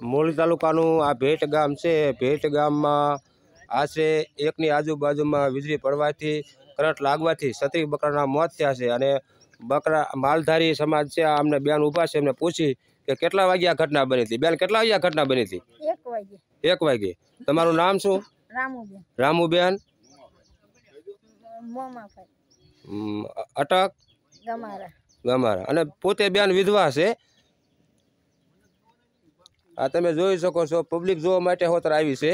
મોલી તાલુકાનું આ ભેટ ગામ છે ભેટ ગામમાં આ છે એકની આજુબાજુમાં વીજળી પડવાથી કરંટ લાગવાથી છત્રી બકરાના મોત થયા છે અને બકરા માલધારી સમાજ છે આમને બેન ઊભા છે અમને પૂછ્યું કે કેટલા વાગ્યા ઘટના બની હતી બેન કેટલા વાગ્યા ઘટના બની હતી 1 વાગે 1 વાગે તમારું નામ શું રામુબેન રામુબેન મોમાફા અટક ગમરા ગમરા અને પોતે બેન વિધવા છે આ તમે જોઈ શકો છો પબ્લિક જોવા માટે હોતર આવી છે